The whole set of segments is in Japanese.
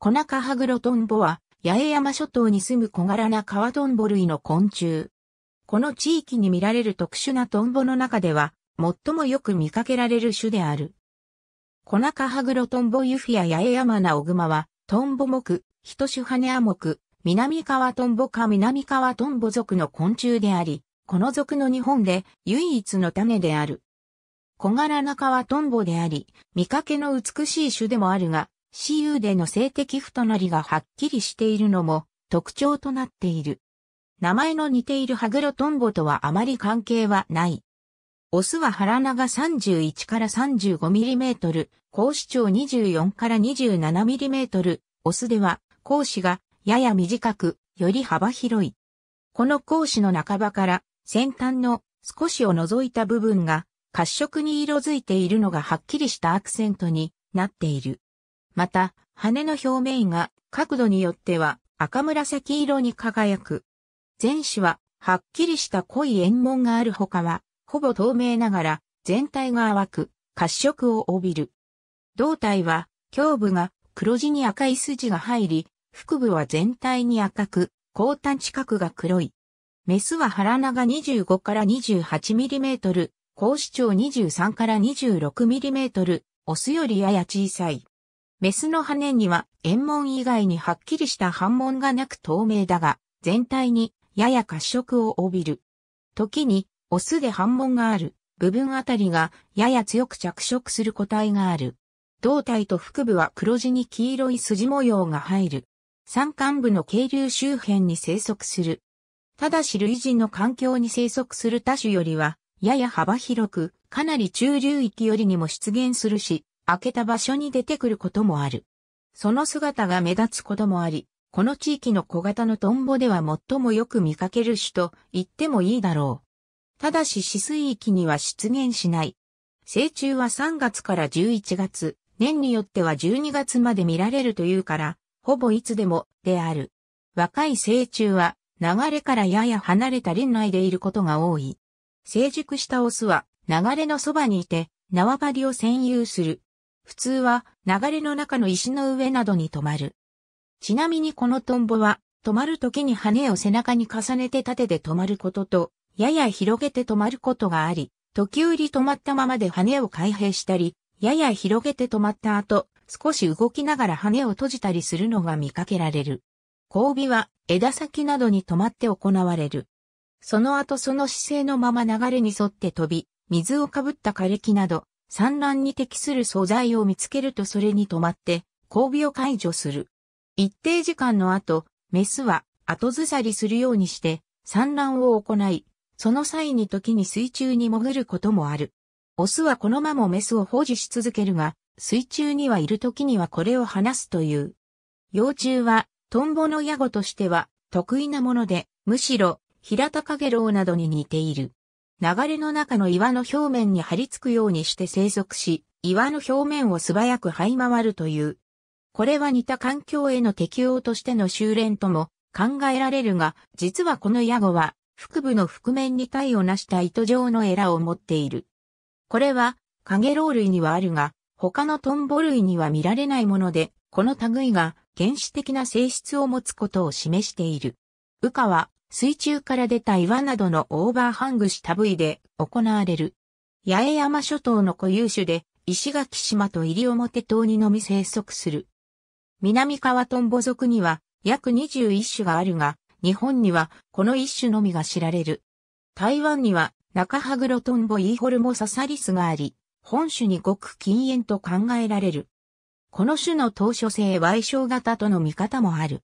コナカハグロトンボは、八重山諸島に住む小柄なカワトンボ類の昆虫。この地域に見られる特殊なトンボの中では、最もよく見かけられる種である。コナカハグロトンボユフィア八重山ナオグマは、トンボ目、シュハネア目、南川トンボか南川トンボ属の昆虫であり、この属の日本で唯一の種である。小柄な川トンボであり、見かけの美しい種でもあるが、私有での性的不隣がはっきりしているのも特徴となっている。名前の似ているハグロトンボとはあまり関係はない。オスは腹長31から 35mm、高子長24から 27mm、オスでは、高子がやや短く、より幅広い。この高子の半ばから先端の少しを除いた部分が褐色に色づいているのがはっきりしたアクセントになっている。また、羽の表面が角度によっては赤紫色に輝く。前肢ははっきりした濃い円紋があるほかは、ほぼ透明ながら全体が淡く褐色を帯びる。胴体は胸部が黒地に赤い筋が入り、腹部は全体に赤く、後端近くが黒い。メスは腹長25から 28mm、高視長23から 26mm、オスよりやや小さい。メスの羽には円紋以外にはっきりした反紋がなく透明だが、全体にやや褐色を帯びる。時に、オスで反紋がある部分あたりがやや強く着色する個体がある。胴体と腹部は黒地に黄色い筋模様が入る。山間部の渓流周辺に生息する。ただし類人の環境に生息する多種よりは、やや幅広く、かなり中流域よりにも出現するし、開けた場所に出てくることもある。その姿が目立つこともあり、この地域の小型のトンボでは最もよく見かける種と言ってもいいだろう。ただし死水域には出現しない。成虫は3月から11月、年によっては12月まで見られるというから、ほぼいつでもである。若い成虫は流れからやや離れた林内でいることが多い。成熟したオスは流れのそばにいて縄張りを占有する。普通は流れの中の石の上などに止まる。ちなみにこのトンボは、止まる時に羽を背中に重ねて縦で止まることと、やや広げて止まることがあり、時折止まったままで羽を開閉したり、やや広げて止まった後、少し動きながら羽を閉じたりするのが見かけられる。交尾は枝先などに止まって行われる。その後その姿勢のまま流れに沿って飛び、水をかぶった枯れ木など、産卵に適する素材を見つけるとそれに止まって交尾を解除する。一定時間の後、メスは後ずさりするようにして産卵を行い、その際に時に水中に潜ることもある。オスはこのままメスを保持し続けるが、水中にはいる時にはこれを離すという。幼虫はトンボのヤゴとしては得意なもので、むしろ、平田カゲロウなどに似ている。流れの中の岩の表面に張り付くようにして生息し、岩の表面を素早く這い回るという。これは似た環境への適応としての修練とも考えられるが、実はこのヤゴは、腹部の覆面に体を成した糸状のエラを持っている。これは、カゲロウ類にはあるが、他のトンボ類には見られないもので、この類が原始的な性質を持つことを示している。羽化は水中から出た岩などのオーバーハングした部位で行われる。八重山諸島の固有種で、石垣島と西表島にのみ生息する。南川トンボ属には約21種があるが、日本にはこの一種のみが知られる。台湾には中羽黒トンボイーホルモササリスがあり、本種にごく禁煙と考えられる。この種の当初性矮小型との見方もある。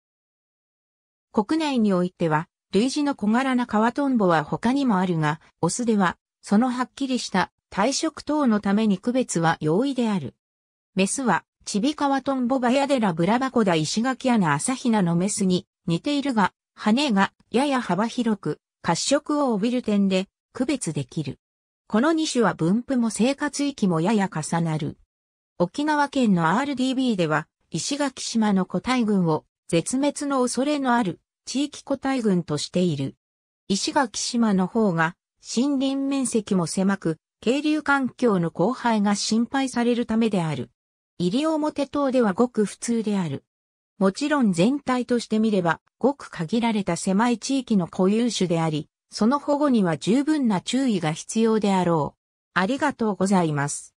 国内においては、類似の小柄な川トンボは他にもあるが、オスでは、そのはっきりした体色等のために区別は容易である。メスは、チビカワトンボバヤデラブラバコダ石垣アサヒナのメスに似ているが、羽がやや幅広く、褐色を帯びる点で区別できる。この2種は分布も生活域もやや重なる。沖縄県の RDB では、石垣島の個体群を絶滅の恐れのある地域個体群としている。石垣島の方が森林面積も狭く、渓流環境の荒廃が心配されるためである。西表島ではごく普通である。もちろん全体として見れば、ごく限られた狭い地域の固有種であり、その保護には十分な注意が必要であろう。ありがとうございます。